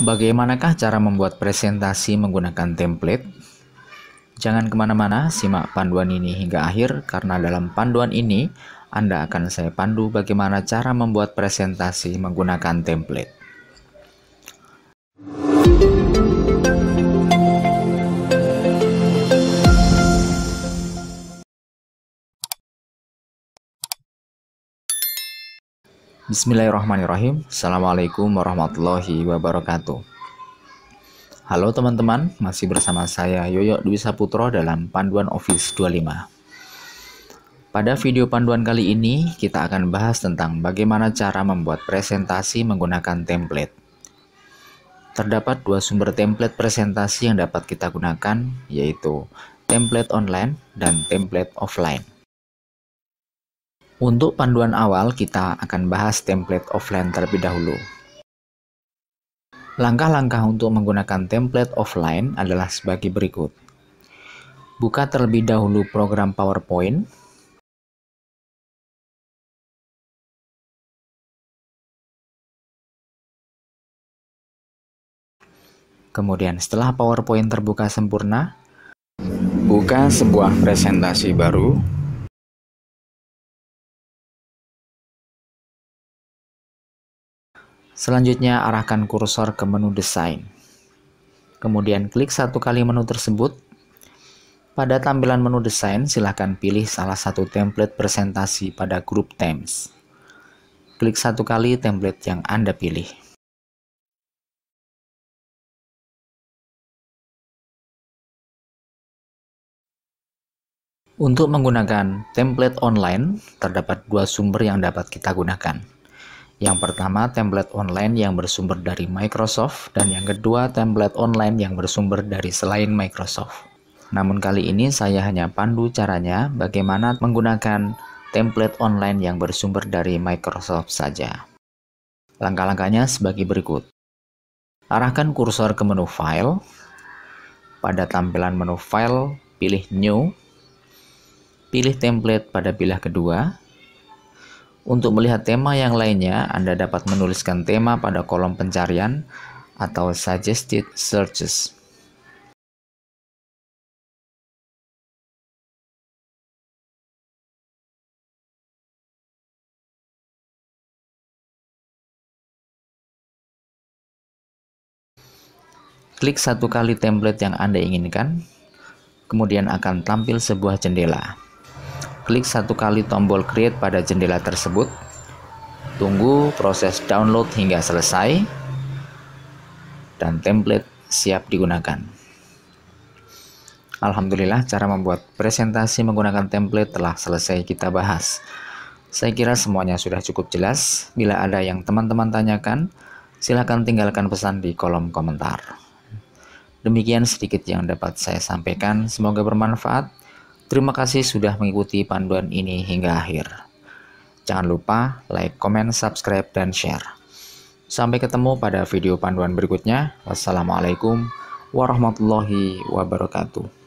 Bagaimanakah cara membuat presentasi menggunakan template? Jangan kemana-mana, simak panduan ini hingga akhir karena dalam panduan ini Anda akan saya pandu bagaimana cara membuat presentasi menggunakan template. Bismillahirrahmanirrahim. Assalamualaikum warahmatullahi wabarakatuh. Halo teman-teman, masih bersama saya Yoyo Dwi Saputro dalam Panduan Office 25. Pada video panduan kali ini, kita akan bahas tentang bagaimana cara membuat presentasi menggunakan template. Terdapat dua sumber template presentasi yang dapat kita gunakan, yaitu template online dan template offline. Untuk panduan awal, kita akan bahas template offline terlebih dahulu. Langkah-langkah untuk menggunakan template offline adalah sebagai berikut. Buka terlebih dahulu program PowerPoint. Kemudian setelah PowerPoint terbuka sempurna, buka sebuah presentasi baru Selanjutnya, arahkan kursor ke menu desain. Kemudian klik satu kali menu tersebut. Pada tampilan menu desain, silahkan pilih salah satu template presentasi pada grup Themes. Klik satu kali template yang Anda pilih. Untuk menggunakan template online, terdapat dua sumber yang dapat kita gunakan yang pertama, template online yang bersumber dari Microsoft, dan yang kedua, template online yang bersumber dari selain Microsoft. Namun kali ini saya hanya pandu caranya bagaimana menggunakan template online yang bersumber dari Microsoft saja. Langkah-langkahnya sebagai berikut. Arahkan kursor ke menu File. Pada tampilan menu File, pilih New. Pilih template pada pilihan kedua, untuk melihat tema yang lainnya, Anda dapat menuliskan tema pada kolom pencarian atau suggested searches. Klik satu kali template yang Anda inginkan, kemudian akan tampil sebuah jendela. Klik satu kali tombol create pada jendela tersebut. Tunggu proses download hingga selesai dan template siap digunakan. Alhamdulillah cara membuat presentasi menggunakan template telah selesai kita bahas. Saya kira semuanya sudah cukup jelas. Bila ada yang teman-teman tanyakan, silakan tinggalkan pesan di kolom komentar. Demikian sedikit yang dapat saya sampaikan. Semoga bermanfaat. Terima kasih sudah mengikuti panduan ini hingga akhir. Jangan lupa like, comment, subscribe, dan share. Sampai ketemu pada video panduan berikutnya. Wassalamualaikum warahmatullahi wabarakatuh.